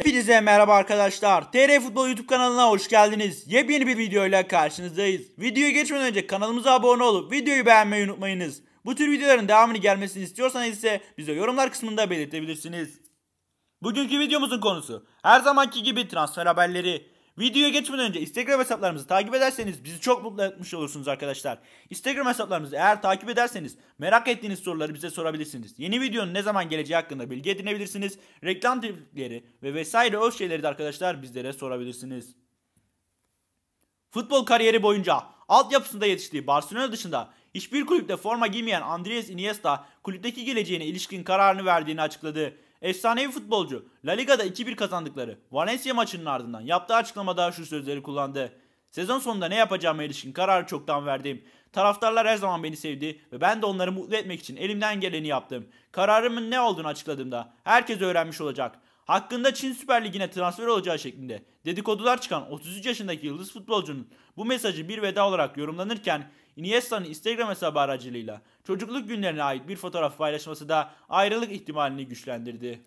Hepinize merhaba arkadaşlar. TR Futbol YouTube kanalına hoş geldiniz. Yepyeni bir videoyla karşınızdayız. Videoya geçmeden önce kanalımıza abone olup videoyu beğenmeyi unutmayınız. Bu tür videoların devamını gelmesini istiyorsanız ise bize yorumlar kısmında belirtebilirsiniz. Bugünkü videomuzun konusu her zamanki gibi transfer haberleri. Videoya geçmeden önce Instagram hesaplarımızı takip ederseniz bizi çok mutlu etmiş olursunuz arkadaşlar. Instagram hesaplarımızı eğer takip ederseniz merak ettiğiniz soruları bize sorabilirsiniz. Yeni videonun ne zaman geleceği hakkında bilgi edinebilirsiniz. Reklam teklifleri ve vesaire o şeyleri de arkadaşlar bizlere sorabilirsiniz. Futbol kariyeri boyunca altyapısında yetiştiği Barcelona dışında hiçbir kulüpte forma giymeyen Andres Iniesta kulüpteki geleceğine ilişkin kararını verdiğini açıkladı. Efsanevi futbolcu La Liga'da 2-1 kazandıkları Valencia maçının ardından yaptığı açıklamada şu sözleri kullandı. Sezon sonunda ne yapacağıma ilişkin kararı çoktan verdim. Taraftarlar her zaman beni sevdi ve ben de onları mutlu etmek için elimden geleni yaptım. Kararımın ne olduğunu açıkladığımda herkes öğrenmiş olacak. Hakkında Çin Süper Ligi'ne transfer olacağı şeklinde dedikodular çıkan 33 yaşındaki yıldız futbolcunun bu mesajı bir veda olarak yorumlanırken Iniesta'nın Instagram hesabı aracılığıyla çocukluk günlerine ait bir fotoğraf paylaşması da ayrılık ihtimalini güçlendirdi.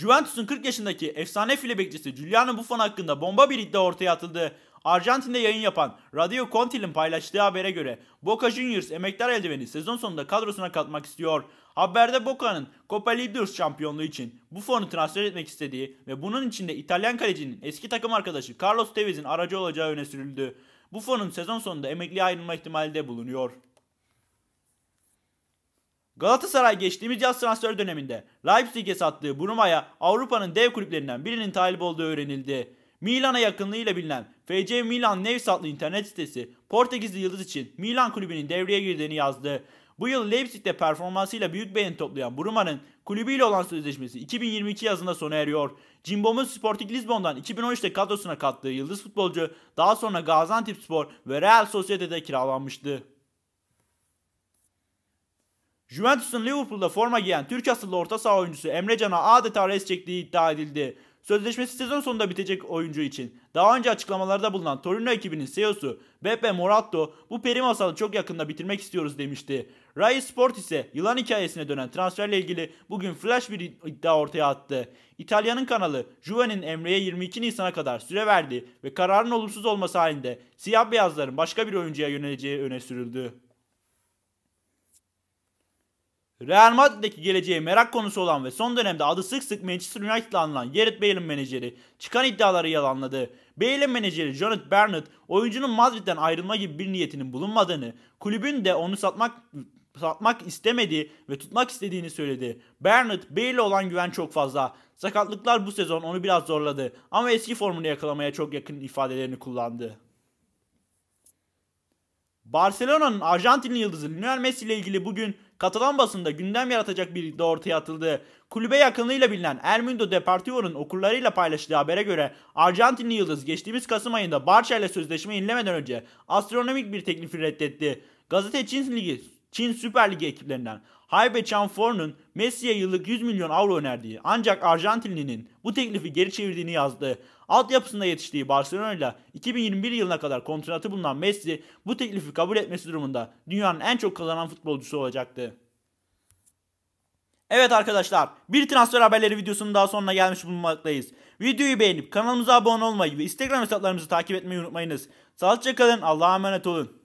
Juventus'un 40 yaşındaki efsane file bekçisi Giuliano Buffon hakkında bomba bir iddia ortaya atıldı. Arjantin'de yayın yapan Radio Contil'in paylaştığı habere göre Boca Juniors emektar eldiveni sezon sonunda kadrosuna katmak istiyor. Haberde Boca'nın Copa Libertadores şampiyonluğu için Buffon'u transfer etmek istediği ve bunun için de İtalyan kalecinin eski takım arkadaşı Carlos Tevez'in aracı olacağı öne sürüldü. Buffon'un sezon sonunda emekliye ayrılma ihtimali de bulunuyor. Galatasaray geçtiğimiz yaz transfer döneminde Leipzig'e sattığı Bruma'ya Avrupa'nın dev kulüplerinden birinin talip olduğu öğrenildi. Milan'a yakınlığıyla bilinen FC Milan Nevs adlı internet sitesi Portekizli Yıldız için Milan kulübünün devreye girdiğini yazdı. Bu yıl Leipzig'te performansıyla büyük beğeni toplayan Bruma'nın kulübüyle olan sözleşmesi 2022 yazında sona eriyor. Cimbom'un Sporting Lisbon'dan 2013'te kadrosuna kattığı yıldız futbolcu daha sonra Gaziantep Spor ve Real Sociedad'e kiralanmıştı. Juventus'un Liverpool'da forma giyen Türk asıllı orta saha oyuncusu Emre Can'a adeta res çektiği iddia edildi. Sözleşmesi sezon sonunda bitecek oyuncu için. Daha önce açıklamalarda bulunan Torino ekibinin CEO'su Beppe Moratto bu peri masalı çok yakında bitirmek istiyoruz demişti. Rai Sport ise yılan hikayesine dönen transferle ilgili bugün flash bir iddia ortaya attı. İtalyanın kanalı Juve'nin Emre'ye 22 Nisan'a kadar süre verdi ve kararın olumsuz olması halinde siyah beyazların başka bir oyuncuya yöneleceği öne sürüldü. Real Madrid'deki geleceği merak konusu olan ve son dönemde adı sık sık Manchester United'la anılan Gareth Bale'in menajeri çıkan iddiaları yalanladı. Bale'in menajeri Jonathan Barnett oyuncunun Madrid'den ayrılma gibi bir niyetinin bulunmadığını, kulübün de onu satmak satmak istemediği ve tutmak istediğini söyledi. Barnett, Bale'e olan güven çok fazla. Sakatlıklar bu sezon onu biraz zorladı ama eski formunu yakalamaya çok yakın ifadelerini kullandı. Barcelona'nın Arjantinli yıldızı Lionel Messi ile ilgili bugün katılan basında gündem yaratacak bir de ortaya atıldı. Kulübe yakınlığıyla bilinen El Mundo Deportivo'nun okurlarıyla paylaştığı habere göre Arjantinli yıldız geçtiğimiz Kasım ayında Barça ile sözleşme yenilemeden önce astronomik bir teklifi reddetti. Gazete Çin Ligi Çin Süper Ligi ekiplerinden Haybe Chanfor'un Messi'ye yıllık 100 milyon avro önerdiği ancak Arjantinli'nin bu teklifi geri çevirdiğini yazdığı altyapısında yetiştiği Barcelona ile 2021 yılına kadar kontratı bulunan Messi bu teklifi kabul etmesi durumunda dünyanın en çok kazanan futbolcusu olacaktı. Evet arkadaşlar bir transfer haberleri videosunun daha sonuna gelmiş bulunmaktayız. Videoyu beğenip kanalımıza abone olmayı ve instagram hesaplarımızı takip etmeyi unutmayınız. Sağlıcakla kalın Allah'a emanet olun.